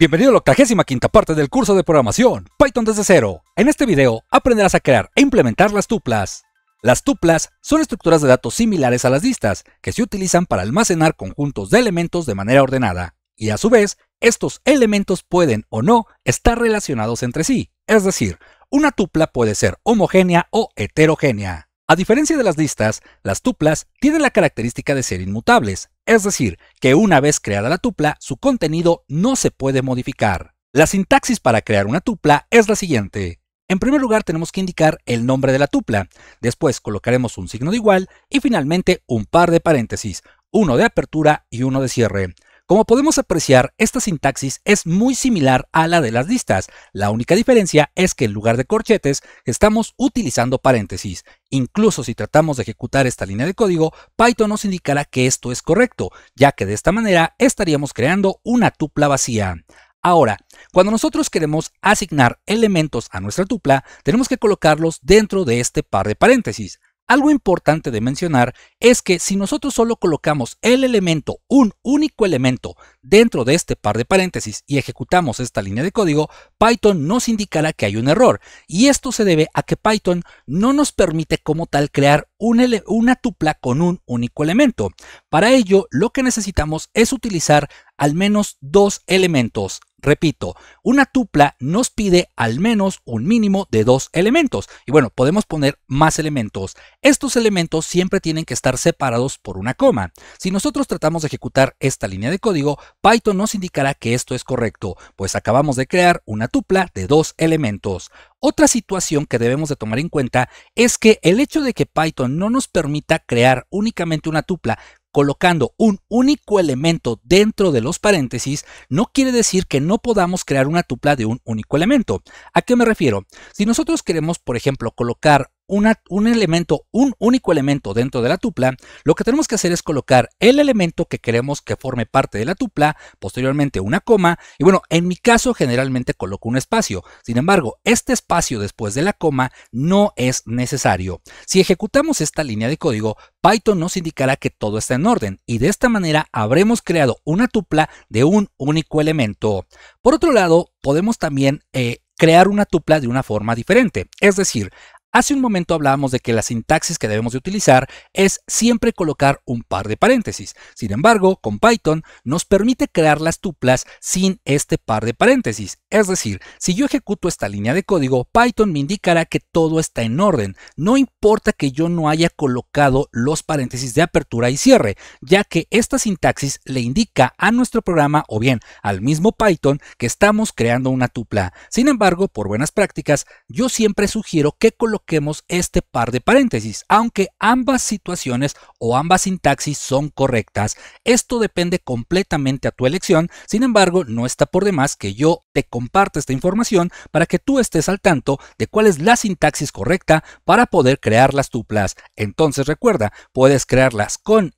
Bienvenido a la octagésima quinta parte del curso de programación Python desde cero. En este video aprenderás a crear e implementar las tuplas. Las tuplas son estructuras de datos similares a las listas que se utilizan para almacenar conjuntos de elementos de manera ordenada y a su vez estos elementos pueden o no estar relacionados entre sí, es decir, una tupla puede ser homogénea o heterogénea. A diferencia de las listas, las tuplas tienen la característica de ser inmutables, es decir, que una vez creada la tupla, su contenido no se puede modificar. La sintaxis para crear una tupla es la siguiente. En primer lugar tenemos que indicar el nombre de la tupla, después colocaremos un signo de igual y finalmente un par de paréntesis, uno de apertura y uno de cierre. Como podemos apreciar, esta sintaxis es muy similar a la de las listas. La única diferencia es que en lugar de corchetes estamos utilizando paréntesis. Incluso si tratamos de ejecutar esta línea de código, Python nos indicará que esto es correcto, ya que de esta manera estaríamos creando una tupla vacía. Ahora, cuando nosotros queremos asignar elementos a nuestra tupla, tenemos que colocarlos dentro de este par de paréntesis. Algo importante de mencionar es que si nosotros solo colocamos el elemento, un único elemento, dentro de este par de paréntesis y ejecutamos esta línea de código, Python nos indicará que hay un error. Y esto se debe a que Python no nos permite como tal crear una tupla con un único elemento. Para ello, lo que necesitamos es utilizar al menos dos elementos, Repito, una tupla nos pide al menos un mínimo de dos elementos. Y bueno, podemos poner más elementos. Estos elementos siempre tienen que estar separados por una coma. Si nosotros tratamos de ejecutar esta línea de código, Python nos indicará que esto es correcto, pues acabamos de crear una tupla de dos elementos. Otra situación que debemos de tomar en cuenta es que el hecho de que Python no nos permita crear únicamente una tupla colocando un único elemento dentro de los paréntesis no quiere decir que no podamos crear una tupla de un único elemento. ¿A qué me refiero? Si nosotros queremos, por ejemplo, colocar un elemento, un único elemento dentro de la tupla, lo que tenemos que hacer es colocar el elemento que queremos que forme parte de la tupla, posteriormente una coma, y bueno, en mi caso generalmente coloco un espacio, sin embargo, este espacio después de la coma no es necesario. Si ejecutamos esta línea de código, Python nos indicará que todo está en orden, y de esta manera habremos creado una tupla de un único elemento. Por otro lado, podemos también... Eh, crear una tupla de una forma diferente. Es decir, Hace un momento hablábamos de que la sintaxis que debemos de utilizar es siempre colocar un par de paréntesis. Sin embargo, con Python nos permite crear las tuplas sin este par de paréntesis. Es decir, si yo ejecuto esta línea de código, Python me indicará que todo está en orden. No importa que yo no haya colocado los paréntesis de apertura y cierre, ya que esta sintaxis le indica a nuestro programa o bien al mismo Python que estamos creando una tupla. Sin embargo, por buenas prácticas, yo siempre sugiero que coloquemos este par de paréntesis, aunque ambas situaciones o ambas sintaxis son correctas. Esto depende completamente a tu elección, sin embargo, no está por demás que yo te comparta esta información para que tú estés al tanto de cuál es la sintaxis correcta para poder crear las tuplas. Entonces recuerda, puedes crearlas con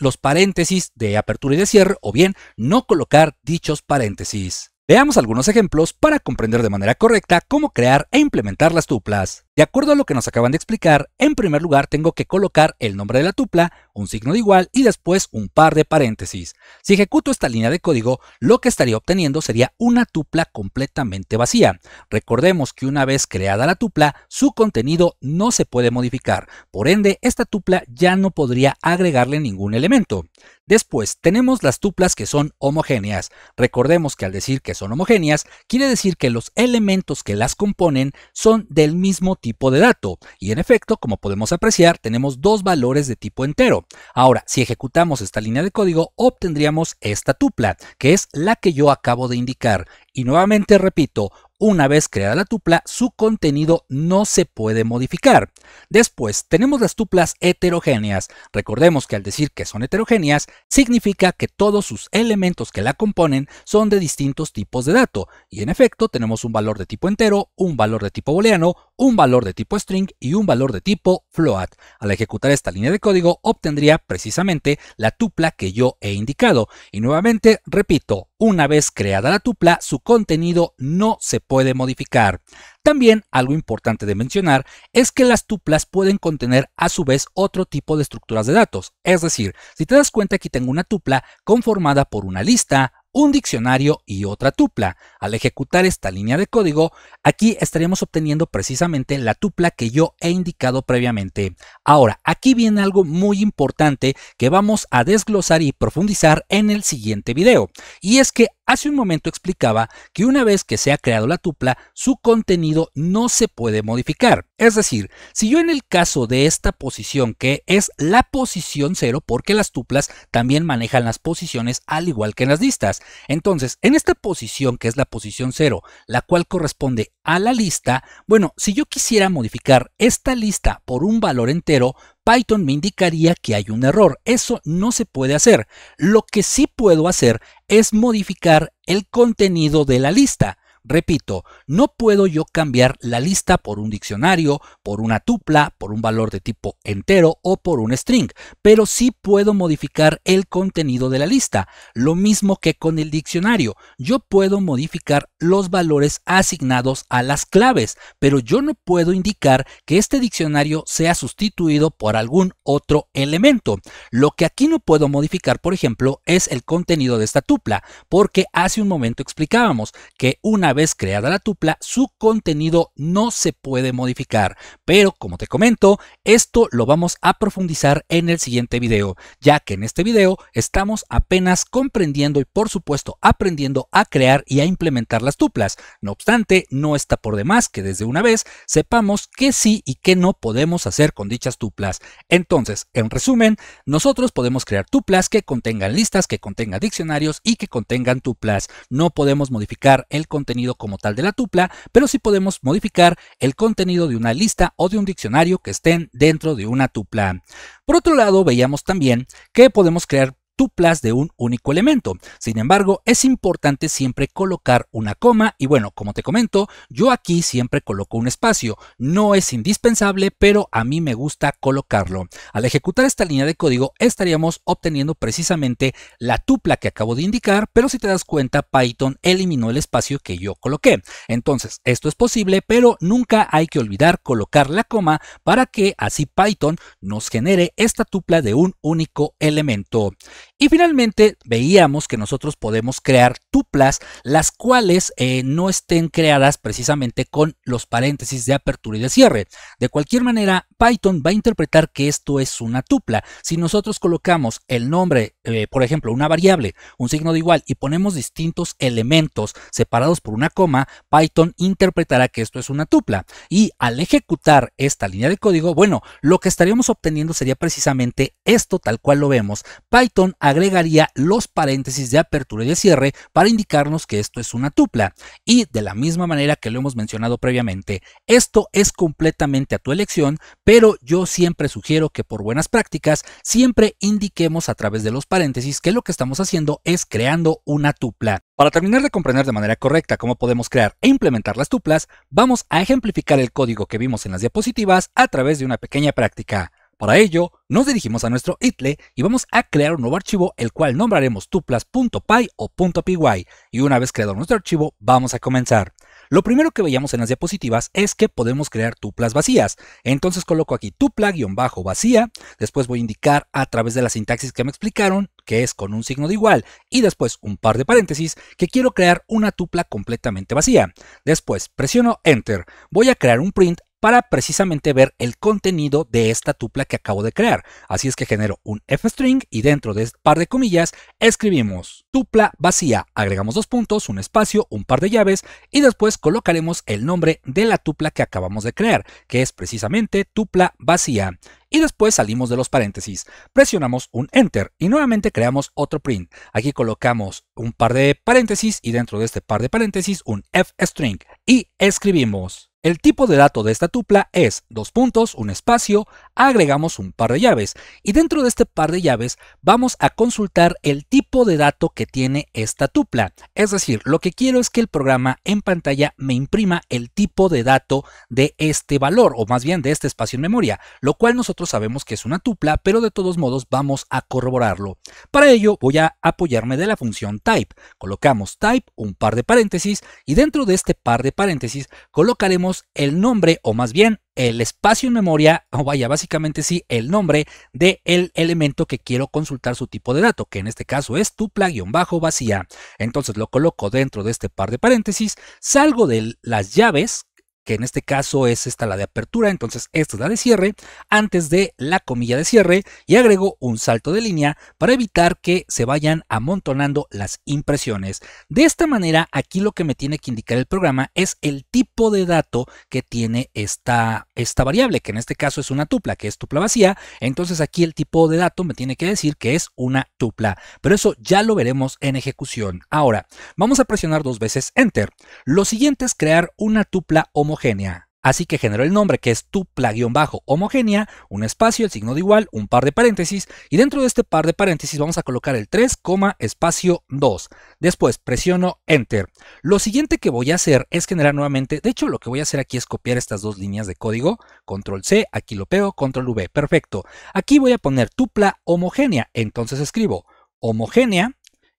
los paréntesis de apertura y de cierre o bien no colocar dichos paréntesis. Veamos algunos ejemplos para comprender de manera correcta cómo crear e implementar las tuplas. De acuerdo a lo que nos acaban de explicar, en primer lugar tengo que colocar el nombre de la tupla, un signo de igual y después un par de paréntesis. Si ejecuto esta línea de código, lo que estaría obteniendo sería una tupla completamente vacía. Recordemos que una vez creada la tupla, su contenido no se puede modificar, por ende esta tupla ya no podría agregarle ningún elemento. Después tenemos las tuplas que son homogéneas. Recordemos que al decir que son homogéneas, quiere decir que los elementos que las componen son del mismo tipo tipo de dato. Y en efecto, como podemos apreciar, tenemos dos valores de tipo entero. Ahora, si ejecutamos esta línea de código, obtendríamos esta tupla, que es la que yo acabo de indicar. Y nuevamente repito, una vez creada la tupla, su contenido no se puede modificar. Después, tenemos las tuplas heterogéneas. Recordemos que al decir que son heterogéneas, significa que todos sus elementos que la componen son de distintos tipos de dato, y en efecto tenemos un valor de tipo entero, un valor de tipo booleano, un valor de tipo string y un valor de tipo float. Al ejecutar esta línea de código obtendría precisamente la tupla que yo he indicado. Y nuevamente, repito, una vez creada la tupla, su contenido no se puede modificar. También algo importante de mencionar es que las tuplas pueden contener a su vez otro tipo de estructuras de datos. Es decir, si te das cuenta aquí tengo una tupla conformada por una lista, un diccionario y otra tupla. Al ejecutar esta línea de código, aquí estaríamos obteniendo precisamente la tupla que yo he indicado previamente. Ahora, aquí viene algo muy importante que vamos a desglosar y profundizar en el siguiente video. Y es que hace un momento explicaba que una vez que se ha creado la tupla, su contenido no se puede modificar. Es decir, si yo en el caso de esta posición que es la posición 0, porque las tuplas también manejan las posiciones al igual que las listas, entonces, en esta posición, que es la posición 0, la cual corresponde a la lista, bueno, si yo quisiera modificar esta lista por un valor entero, Python me indicaría que hay un error. Eso no se puede hacer. Lo que sí puedo hacer es modificar el contenido de la lista. Repito, no puedo yo cambiar la lista por un diccionario, por una tupla, por un valor de tipo entero o por un string, pero sí puedo modificar el contenido de la lista, lo mismo que con el diccionario. Yo puedo modificar los valores asignados a las claves, pero yo no puedo indicar que este diccionario sea sustituido por algún otro elemento. Lo que aquí no puedo modificar, por ejemplo, es el contenido de esta tupla, porque hace un momento explicábamos que una vez creada la tupla, su contenido no se puede modificar. Pero como te comento, esto lo vamos a profundizar en el siguiente video, ya que en este video estamos apenas comprendiendo y por supuesto aprendiendo a crear y a implementar las tuplas. No obstante, no está por demás que desde una vez sepamos qué sí y qué no podemos hacer con dichas tuplas. Entonces, en resumen, nosotros podemos crear tuplas que contengan listas, que contengan diccionarios y que contengan tuplas. No podemos modificar el contenido como tal de la tupla, pero sí podemos modificar el contenido de una lista o de un diccionario que estén dentro de una tupla. Por otro lado, veíamos también que podemos crear tuplas de un único elemento. Sin embargo, es importante siempre colocar una coma y bueno, como te comento, yo aquí siempre coloco un espacio. No es indispensable, pero a mí me gusta colocarlo. Al ejecutar esta línea de código estaríamos obteniendo precisamente la tupla que acabo de indicar, pero si te das cuenta, Python eliminó el espacio que yo coloqué. Entonces, esto es posible, pero nunca hay que olvidar colocar la coma para que así Python nos genere esta tupla de un único elemento. Y finalmente veíamos que nosotros podemos crear tuplas, las cuales eh, no estén creadas precisamente con los paréntesis de apertura y de cierre. De cualquier manera, Python va a interpretar que esto es una tupla. Si nosotros colocamos el nombre, eh, por ejemplo, una variable, un signo de igual y ponemos distintos elementos separados por una coma, Python interpretará que esto es una tupla. Y al ejecutar esta línea de código, bueno, lo que estaríamos obteniendo sería precisamente esto tal cual lo vemos. Python agregaría los paréntesis de apertura y de cierre para indicarnos que esto es una tupla. Y de la misma manera que lo hemos mencionado previamente, esto es completamente a tu elección, pero yo siempre sugiero que por buenas prácticas siempre indiquemos a través de los paréntesis que lo que estamos haciendo es creando una tupla. Para terminar de comprender de manera correcta cómo podemos crear e implementar las tuplas, vamos a ejemplificar el código que vimos en las diapositivas a través de una pequeña práctica. Para ello, nos dirigimos a nuestro itle y vamos a crear un nuevo archivo el cual nombraremos tuplas.py o .py y una vez creado nuestro archivo vamos a comenzar. Lo primero que veíamos en las diapositivas es que podemos crear tuplas vacías. Entonces coloco aquí tupla-vacía, después voy a indicar a través de la sintaxis que me explicaron, que es con un signo de igual, y después un par de paréntesis, que quiero crear una tupla completamente vacía. Después presiono Enter, voy a crear un print para precisamente ver el contenido de esta tupla que acabo de crear. Así es que genero un f string y dentro de este par de comillas escribimos tupla vacía, agregamos dos puntos, un espacio, un par de llaves y después colocaremos el nombre de la tupla que acabamos de crear, que es precisamente tupla vacía y después salimos de los paréntesis. Presionamos un Enter y nuevamente creamos otro print. Aquí colocamos un par de paréntesis y dentro de este par de paréntesis un f string y escribimos el tipo de dato de esta tupla es dos puntos, un espacio, agregamos un par de llaves y dentro de este par de llaves vamos a consultar el tipo de dato que tiene esta tupla. Es decir, lo que quiero es que el programa en pantalla me imprima el tipo de dato de este valor o más bien de este espacio en memoria, lo cual nosotros sabemos que es una tupla, pero de todos modos vamos a corroborarlo. Para ello voy a apoyarme de la función type. Colocamos type, un par de paréntesis y dentro de este par de paréntesis colocaremos el nombre o más bien el espacio en memoria, o vaya, básicamente sí, el nombre del el elemento que quiero consultar su tipo de dato, que en este caso es tupla-vacía. Entonces lo coloco dentro de este par de paréntesis, salgo de las llaves que en este caso es esta la de apertura, entonces esta es la de cierre, antes de la comilla de cierre y agrego un salto de línea para evitar que se vayan amontonando las impresiones. De esta manera, aquí lo que me tiene que indicar el programa es el tipo de dato que tiene esta, esta variable, que en este caso es una tupla, que es tupla vacía, entonces aquí el tipo de dato me tiene que decir que es una tupla, pero eso ya lo veremos en ejecución. Ahora, vamos a presionar dos veces Enter. Lo siguiente es crear una tupla homogénea homogénea. Así que generó el nombre que es tupla-homogénea, un espacio, el signo de igual, un par de paréntesis, y dentro de este par de paréntesis vamos a colocar el 3, espacio 2. Después presiono Enter. Lo siguiente que voy a hacer es generar nuevamente, de hecho lo que voy a hacer aquí es copiar estas dos líneas de código, Control C, aquí lo pego, Control V, perfecto. Aquí voy a poner tupla homogénea, entonces escribo homogénea,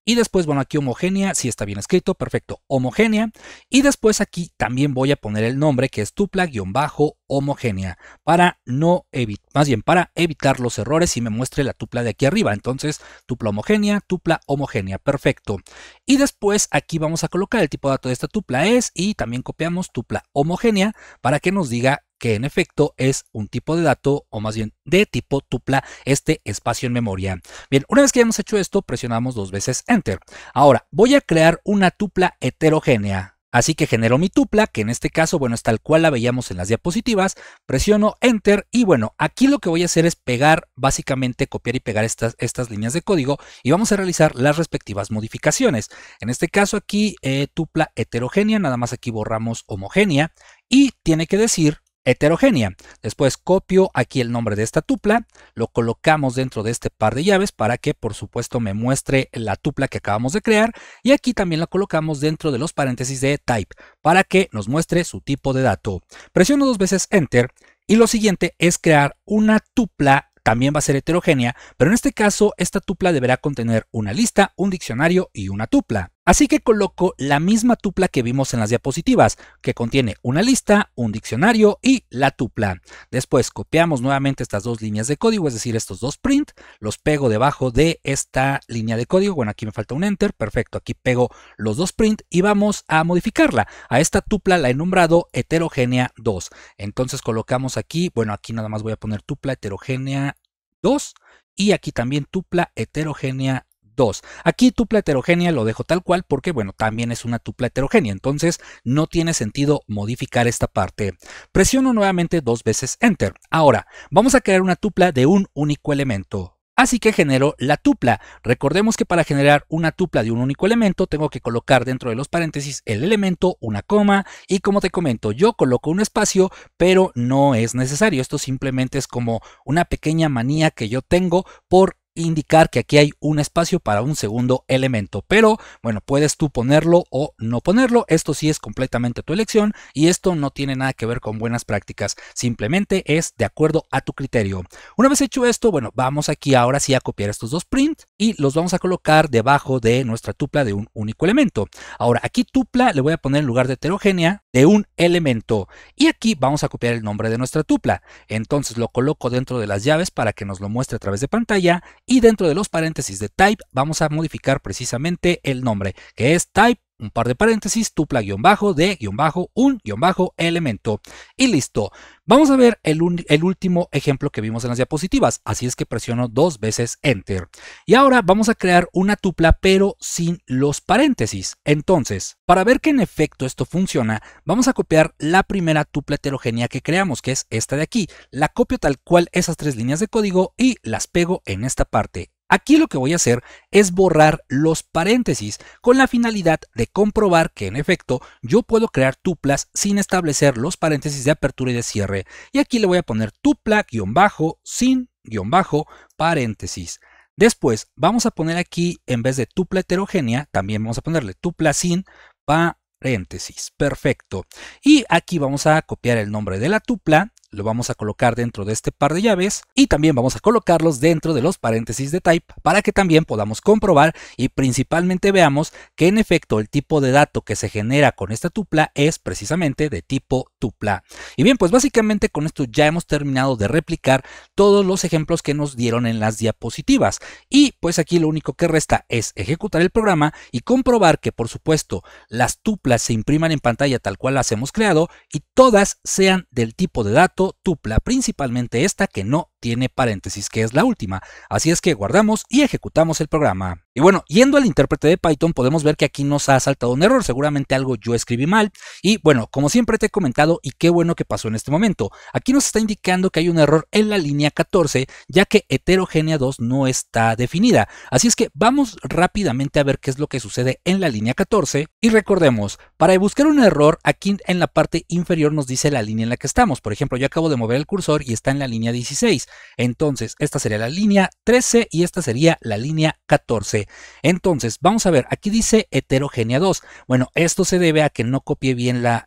y después, bueno, aquí homogénea, si está bien escrito, perfecto, homogénea. Y después aquí también voy a poner el nombre que es tupla-homogénea para no evitar, más bien para evitar los errores y me muestre la tupla de aquí arriba. Entonces, tupla homogénea, tupla homogénea, perfecto. Y después aquí vamos a colocar el tipo de dato de esta tupla es y también copiamos tupla homogénea para que nos diga que en efecto es un tipo de dato o más bien de tipo tupla este espacio en memoria. Bien, una vez que hemos hecho esto, presionamos dos veces Enter. Ahora, voy a crear una tupla heterogénea. Así que genero mi tupla, que en este caso, bueno, es tal cual la veíamos en las diapositivas, presiono Enter y bueno, aquí lo que voy a hacer es pegar, básicamente copiar y pegar estas, estas líneas de código y vamos a realizar las respectivas modificaciones. En este caso aquí, eh, tupla heterogénea, nada más aquí borramos homogénea y tiene que decir heterogénea. Después copio aquí el nombre de esta tupla, lo colocamos dentro de este par de llaves para que por supuesto me muestre la tupla que acabamos de crear y aquí también la colocamos dentro de los paréntesis de type para que nos muestre su tipo de dato. Presiono dos veces enter y lo siguiente es crear una tupla también va a ser heterogénea, pero en este caso esta tupla deberá contener una lista, un diccionario y una tupla. Así que coloco la misma tupla que vimos en las diapositivas, que contiene una lista, un diccionario y la tupla. Después copiamos nuevamente estas dos líneas de código, es decir, estos dos print, los pego debajo de esta línea de código. Bueno, aquí me falta un enter, perfecto, aquí pego los dos print y vamos a modificarla. A esta tupla la he nombrado heterogénea 2. Entonces colocamos aquí, bueno, aquí nada más voy a poner tupla heterogénea 2 y aquí también tupla heterogénea 2. Aquí tupla heterogénea lo dejo tal cual porque, bueno, también es una tupla heterogénea, entonces no tiene sentido modificar esta parte. Presiono nuevamente dos veces Enter. Ahora, vamos a crear una tupla de un único elemento. Así que genero la tupla. Recordemos que para generar una tupla de un único elemento tengo que colocar dentro de los paréntesis el elemento, una coma y como te comento yo coloco un espacio pero no es necesario. Esto simplemente es como una pequeña manía que yo tengo por indicar que aquí hay un espacio para un segundo elemento. Pero bueno, puedes tú ponerlo o no ponerlo. Esto sí es completamente tu elección y esto no tiene nada que ver con buenas prácticas. Simplemente es de acuerdo a tu criterio. Una vez hecho esto, bueno, vamos aquí ahora sí a copiar estos dos print y los vamos a colocar debajo de nuestra tupla de un único elemento. Ahora aquí tupla le voy a poner en lugar de heterogénea de un elemento y aquí vamos a copiar el nombre de nuestra tupla. Entonces lo coloco dentro de las llaves para que nos lo muestre a través de pantalla y dentro de los paréntesis de type vamos a modificar precisamente el nombre, que es type un par de paréntesis, tupla-de-un-elemento bajo, bajo, bajo, y listo. Vamos a ver el, el, último ejemplo que vimos en las diapositivas, así es que presiono dos veces Enter. Y ahora vamos a crear una tupla pero sin los paréntesis. Entonces, para ver que en efecto esto funciona, vamos a copiar la primera tupla heterogénea que creamos, que es esta de aquí. La copio tal cual esas tres líneas de código y las pego en esta parte. Aquí lo que voy a hacer es borrar los paréntesis con la finalidad de comprobar que en efecto yo puedo crear tuplas sin establecer los paréntesis de apertura y de cierre. Y aquí le voy a poner tupla-sin-paréntesis. Después vamos a poner aquí en vez de tupla heterogénea, también vamos a ponerle tupla sin paréntesis. Perfecto. Y aquí vamos a copiar el nombre de la tupla lo vamos a colocar dentro de este par de llaves y también vamos a colocarlos dentro de los paréntesis de type para que también podamos comprobar y principalmente veamos que en efecto el tipo de dato que se genera con esta tupla es precisamente de tipo tupla. Y bien, pues básicamente con esto ya hemos terminado de replicar todos los ejemplos que nos dieron en las diapositivas y pues aquí lo único que resta es ejecutar el programa y comprobar que por supuesto las tuplas se impriman en pantalla tal cual las hemos creado y todas sean del tipo de dato tupla, principalmente esta que no tiene paréntesis, que es la última. Así es que guardamos y ejecutamos el programa. Y bueno, yendo al intérprete de Python, podemos ver que aquí nos ha saltado un error, seguramente algo yo escribí mal. Y bueno, como siempre te he comentado, y qué bueno que pasó en este momento, aquí nos está indicando que hay un error en la línea 14, ya que heterogénea 2 no está definida. Así es que vamos rápidamente a ver qué es lo que sucede en la línea 14. Y recordemos, para buscar un error, aquí en la parte inferior nos dice la línea en la que estamos. Por ejemplo, yo acabo de mover el cursor y está en la línea 16. Entonces, esta sería la línea 13 y esta sería la línea 14. Entonces, vamos a ver, aquí dice heterogénea 2. Bueno, esto se debe a que no copié bien la,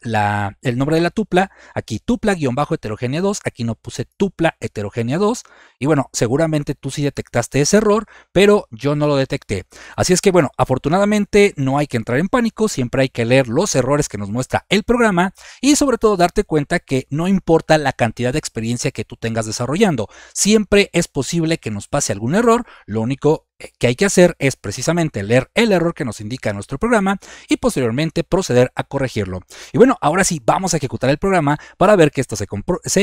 el nombre de la tupla. Aquí tupla-heterogénea 2, aquí no puse tupla heterogénea 2. Y bueno, seguramente tú sí detectaste ese error, pero yo no lo detecté. Así es que bueno, afortunadamente no hay que entrar en pánico, siempre hay que leer los errores que nos muestra el programa y sobre todo darte cuenta que no importa la cantidad de experiencia que tú tengas desarrollando. Siempre es posible que nos pase algún error, lo único eh, que hay que hacer es precisamente leer el error que nos indica nuestro programa y posteriormente proceder a corregirlo. Y bueno, ahora sí, vamos a ejecutar el programa para ver que esto se,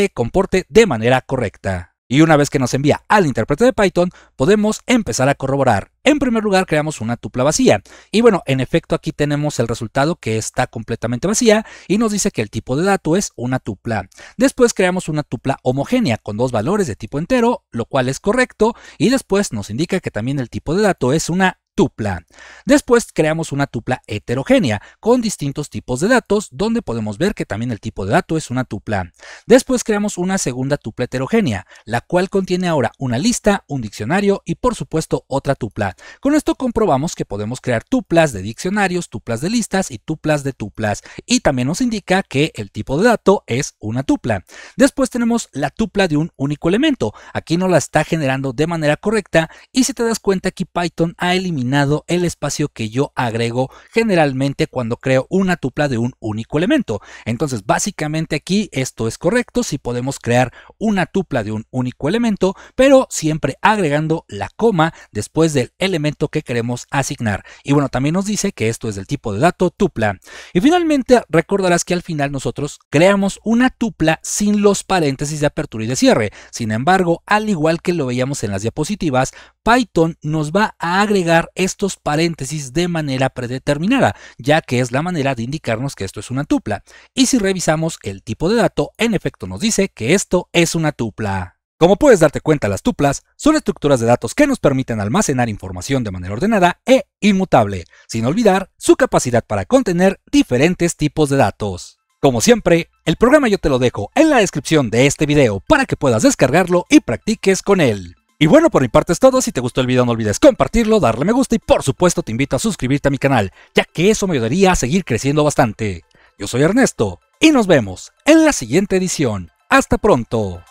comporte de manera correcta. Y una vez que nos envía al intérprete de Python, podemos empezar a corroborar. En primer lugar, creamos una tupla vacía. Y bueno, en efecto aquí tenemos el resultado que está completamente vacía y nos dice que el tipo de dato es una tupla. Después creamos una tupla homogénea con dos valores de tipo entero, lo cual es correcto. Y después nos indica que también el tipo de dato es una tupla. Después creamos una tupla heterogénea con distintos tipos de datos, donde podemos ver que también el tipo de dato es una tupla. Después creamos una segunda tupla heterogénea, la cual contiene ahora una lista, un diccionario y por supuesto otra tupla. Con esto comprobamos que podemos crear tuplas de diccionarios, tuplas de listas y tuplas de tuplas. Y también nos indica que el tipo de dato es una tupla. Después tenemos la tupla de un único elemento. Aquí no la está generando de manera correcta y si te das cuenta aquí Python ha eliminado el espacio que yo agrego generalmente cuando creo una tupla de un único elemento. Entonces, básicamente aquí esto es correcto si podemos crear una tupla de un único elemento, pero siempre agregando la coma después del elemento que queremos asignar. Y bueno, también nos dice que esto es del tipo de dato tupla. Y finalmente, recordarás que al final nosotros creamos una tupla sin los paréntesis de apertura y de cierre. Sin embargo, al igual que lo veíamos en las diapositivas, Python nos va a agregar estos paréntesis de manera predeterminada, ya que es la manera de indicarnos que esto es una tupla. Y si revisamos el tipo de dato, en efecto nos dice que esto es una tupla. Como puedes darte cuenta, las tuplas son estructuras de datos que nos permiten almacenar información de manera ordenada e inmutable, sin olvidar su capacidad para contener diferentes tipos de datos. Como siempre, el programa yo te lo dejo en la descripción de este video para que puedas descargarlo y practiques con él. Y bueno, por mi parte es todo. Si te gustó el video no olvides compartirlo, darle me gusta y por supuesto te invito a suscribirte a mi canal, ya que eso me ayudaría a seguir creciendo bastante. Yo soy Ernesto y nos vemos en la siguiente edición. Hasta pronto.